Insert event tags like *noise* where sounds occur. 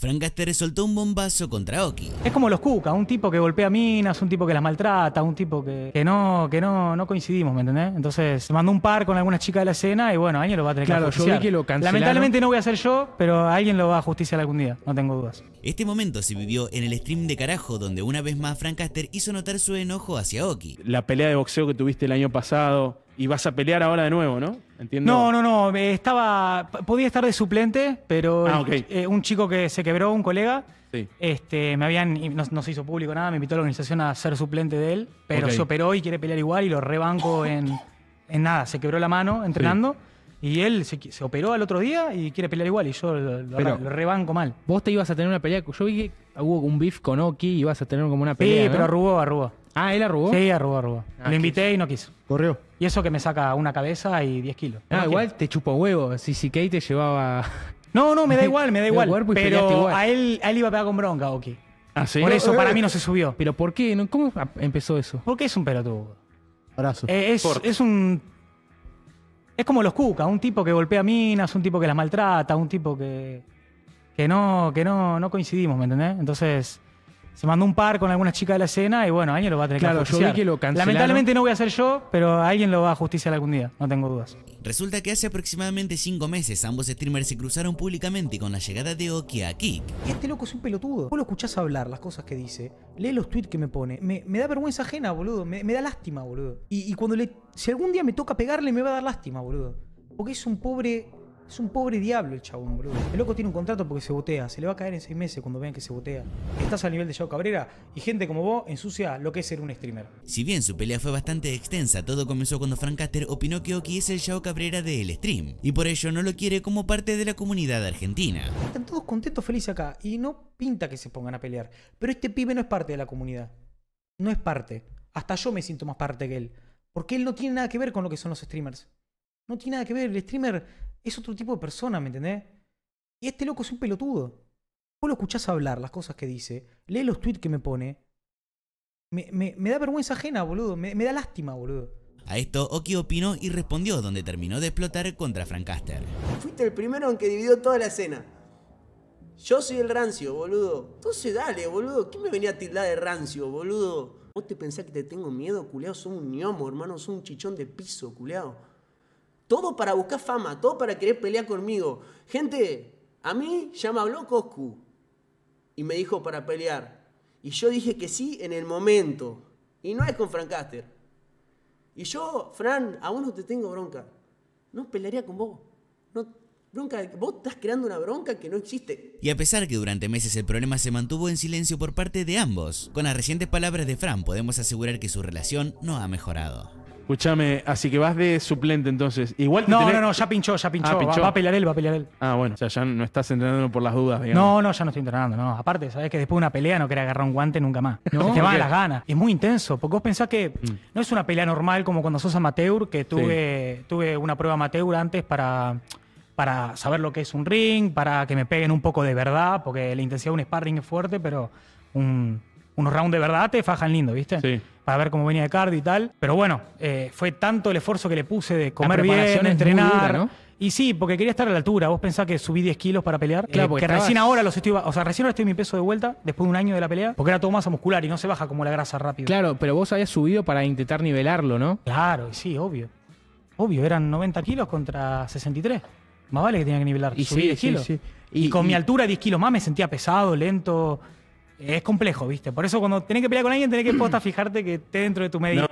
Frank Caster soltó un bombazo contra Oki. Es como los Cuca, un tipo que golpea minas, un tipo que las maltrata, un tipo que, que no que no, no coincidimos, ¿me entendés? Entonces se mandó un par con alguna chica de la escena y bueno, alguien lo va a tener claro, Yo vi que lo cancelaron. Lamentablemente no voy a ser yo, pero alguien lo va a justiciar algún día, no tengo dudas. Este momento se vivió en el stream de carajo, donde una vez más Frank hizo notar su enojo hacia Oki. La pelea de boxeo que tuviste el año pasado, y vas a pelear ahora de nuevo, ¿no? Entiendo. No, no, no. Eh, estaba. Podía estar de suplente, pero ah, eh, un chico que se quebró, un colega. Este, me habían, no, se hizo público nada, me invitó a la organización a ser suplente de él, pero se operó y quiere pelear igual y lo rebanco en, en nada. Se quebró la mano entrenando. Y él se, operó al otro día y quiere pelear igual. Y yo lo, rebanco mal. Vos te ibas a tener una pelea. Yo vi que hubo un beef con Oki y ibas a tener como una pelea. Sí, pero arrugó, arrugó. Ah, él arrugó. Sí, arrugó, arrugó. Ah, lo invité y no quiso. Corrió. Y eso que me saca una cabeza y 10 kilos. Ah, igual te chupó huevo. Si CK te llevaba. *laughs* No, no, me da *laughs* igual, me da igual. Pero A, él, a iba a pegar con bronca, ok. Ah, por eso para mí no se subió. ¿Pero por qué? ¿Cómo empezó eso? Porque es un pelotudo. Abrazo. Eh, es, un es como los cuca. un tipo que golpea minas, un tipo que las maltrata, un tipo que, que no, que no, no coincidimos, ¿me entendés? Entonces, se mandó un par con alguna chica de la escena y bueno, alguien lo va a tener claro, Lamentablemente no voy a ser yo, pero alguien lo va a justiciar algún día, no tengo dudas. Resulta que hace aproximadamente 5 meses ambos streamers se cruzaron públicamente con la llegada de Oki a Kik. Este loco es un pelotudo. Vos lo escuchás hablar, las cosas que dice, lee los tweets que me pone. Me, da vergüenza ajena, boludo. Me, da lástima, boludo. Y, y, cuando le. Si algún día me toca pegarle, me va a dar lástima, boludo. Porque es un pobre es un pobre diablo el chabón, boludo. El loco tiene un contrato porque se botea. Se le va a caer en seis meses cuando vean que se botea. Estás al nivel de Yao Cabrera y gente como vos ensucia lo que es ser un streamer. Si bien su pelea fue bastante extensa, todo comenzó cuando Frank Caster opinó que Oki es el Yao Cabrera del stream. Y por ello no lo quiere como parte de la comunidad argentina. Están todos contentos, felices acá. Y no pinta que se pongan a pelear. Pero este pibe no es parte de la comunidad. No es parte. Hasta yo me siento más parte que él. Porque él no tiene nada que ver con lo que son los streamers. No tiene nada que ver. El streamer es otro tipo de persona, ¿me entendés? Y este loco es un pelotudo. Vos lo escuchás hablar, las cosas que dice, lee los tweets que me pone. Me, da vergüenza ajena, boludo. Me, da lástima, boludo. A esto Oki opinó y respondió donde terminó de explotar contra Caster. Fuiste el primero en que dividió toda la escena. Yo soy el rancio, boludo. Entonces dale, boludo. ¿Quién me venía a tildar de rancio, boludo? ¿Vos te pensás que te tengo miedo, culeado? Soy un ñomo, hermano. Soy un chichón de piso, culeado. Todo para buscar fama, todo para querer pelear conmigo. Gente, a mí ya me habló Coscu y me dijo para pelear. Y yo dije que sí en el momento. Y no es con Frank Caster. Y yo, Fran, aún no te tengo bronca. No pelearía con vos. No, bronca, vos estás creando una bronca que no existe. Y a pesar que durante meses el problema se mantuvo en silencio por parte de ambos, con las recientes palabras de Fran podemos asegurar que su relación no ha mejorado. Escúchame, así que vas de suplente entonces. Igual No, no, no, ya pinchó, ya pinchó. Ah, va- a pelear él, va a pelear él. Ah, bueno, o sea, ya no estás entrenando por las dudas, digamos. No, no, ya no estoy entrenando, no. Aparte, sabes que después de una pelea no quería agarrar un guante nunca más. Se te las ganas. Es muy intenso, porque vos pensás que mm. no es una pelea normal como cuando sos amateur, que tuve, tuve una prueba amateur antes para, para saber lo que es un ring, para que me peguen un poco de verdad, porque la intensidad de un sparring es fuerte, pero un, unos rounds de verdad te fajan lindo, ¿viste? Sí. Para ver cómo venía de cardio y tal. Pero bueno, eh, fue tanto el esfuerzo que le puse de comer bien, entrenar. Y sí, porque quería estar a la altura. Vos pensás que subí 10 kilos para pelear. Claro, eh, porque que recién ahora los estoy. O sea, recién ahora estoy mi peso de vuelta, después de un año de la pelea, porque era todo masa muscular y no se baja como la grasa rápido. Claro, pero vos habías subido para intentar nivelarlo, ¿no? Claro, y sí, obvio. Obvio, eran 90 kilos contra 63. Más vale que tenía que nivelar. Y subí 10 kilos. Sí, Y, con mi altura, 10 kilos más, me sentía pesado, lento es complejo, ¿viste? Por eso cuando tenés que pelear con alguien, tenés que posta fijarte que esté dentro de tu medio.